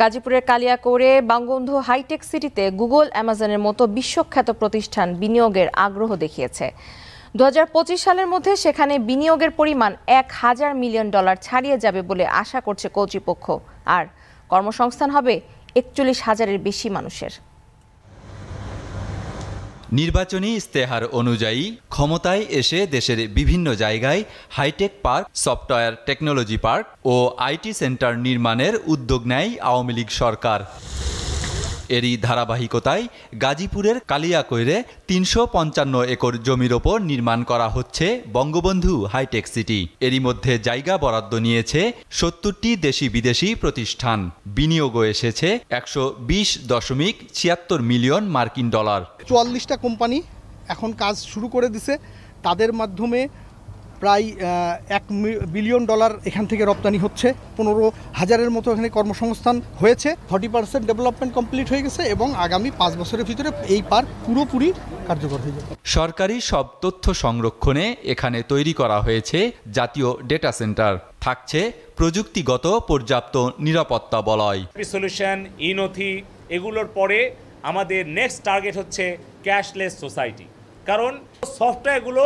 গাজীপুরের কালিয়াকৌড়ে বঙ্গবন্ধু হাইটেক সিটিতে গুগল অ্যামাজনের মতো বিশ্বখ্যাত প্রতিষ্ঠান বিনিয়োগের আগ্রহ দেখিয়েছে দু সালের মধ্যে সেখানে বিনিয়োগের পরিমাণ এক হাজার মিলিয়ন ডলার ছাড়িয়ে যাবে বলে আশা করছে কর্তৃপক্ষ আর কর্মসংস্থান হবে একচল্লিশ হাজারের বেশি মানুষের নির্বাচনী ইস্তেহার অনুযায়ী ক্ষমতায় এসে দেশের বিভিন্ন জায়গায় hitech park software technology park ও আইটি সেন্টার নির্মাণের উদ্যোগ নেয় আওয়ামী লীগ সরকার এরই ধারাবাহিকতায় গাজীপুরের কালিয়াকৈরে তিনশো পঞ্চান্ন একর জমির ওপর নির্মাণ করা হচ্ছে বঙ্গবন্ধু হাইটেক সিটি এরই মধ্যে জায়গা বরাদ্দ নিয়েছে সত্তরটি দেশি বিদেশি প্রতিষ্ঠান বিনিয়োগও এসেছে একশো বিশ দশমিক ছিয়াত্তর মিলিয়ন মার্কিন ডলার চুয়াল্লিশটা কোম্পানি এখন কাজ শুরু করে দিছে তাদের মাধ্যমে প্রায় এক বিলিয়ন ডলার এখান থেকে রপ্তানি হচ্ছে পনেরো হাজারের মতো এখানে কর্মসংস্থান হয়েছে থার্টি পার্সেন্ট ডেভেলপমেন্ট কমপ্লিট হয়ে গেছে এবং আগামী পাঁচ বছরের ভিতরে এই পার্ক পুরোপুরি কার্যকর হয়ে যাবে সরকারি সব তথ্য সংরক্ষণে এখানে তৈরি করা হয়েছে জাতীয় ডেটা সেন্টার থাকছে প্রযুক্তিগত পর্যাপ্ত নিরাপত্তা বলয় সলিউশন ই নথি এগুলোর পরে আমাদের নেক্সট টার্গেট হচ্ছে ক্যাশলেস সোসাইটি কারণ সফটওয়্যারগুলো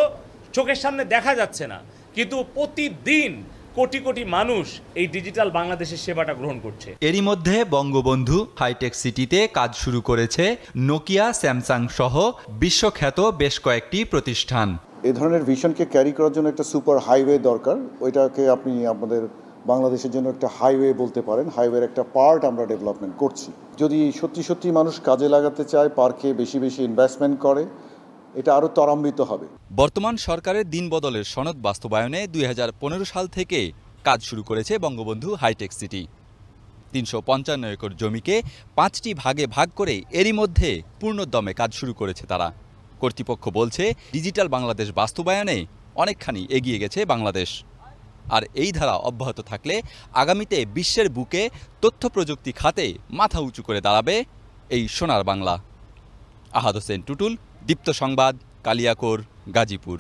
চোখের সামনে দেখা যাচ্ছে না কিন্তু প্রতিদিন কোটি কোটি মানুষ এই ডিজিটাল বাংলাদেশের সেবাটা গ্রহণ করছে এরই মধ্যে বঙ্গবন্ধু হাইটেক সিটিতে কাজ শুরু করেছে নোকিয়া স্যামসাং সহ বিশ্বখ্যাত বেশ কয়েকটি প্রতিষ্ঠান এ ধরনের ভিশনকে ক্যারি করার জন্য একটা সুপার হাইওয়ে দরকার ওইটাকে আপনি আমাদের বাংলাদেশের জন্য একটা হাইওয়ে বলতে পারেন হাইওয়ের একটা পার্ট আমরা ডেভেলপমেন্ট করছি যদি সত্যি সত্যি মানুষ কাজে লাগাতে চায় পার্কে বেশি বেশি ইনভেস্টমেন্ট করে এটা আরও ত্বরান্বিত হবে বর্তমান সরকারের দিন বদলের সনদ বাস্তবায়নে দুই সাল থেকে কাজ শুরু করেছে বঙ্গবন্ধু হাইটেক সিটি তিনশো পঞ্চান্ন একর জমিকে পাঁচটি ভাগে ভাগ করে এরই মধ্যে পূর্ণদমে কাজ শুরু করেছে তারা কর্তৃপক্ষ বলছে ডিজিটাল বাংলাদেশ বাস্তবায়নে অনেকখানি এগিয়ে গেছে বাংলাদেশ আর এই ধারা অব্যাহত থাকলে আগামীতে বিশ্বের বুকে তথ্য প্রযুক্তি খাতে মাথা উঁচু করে দাঁড়াবে এই সোনার বাংলা আহাদ হোসেন টুটুল দীপ্ত সংবাদ কালিয়াকোর গাজীপুর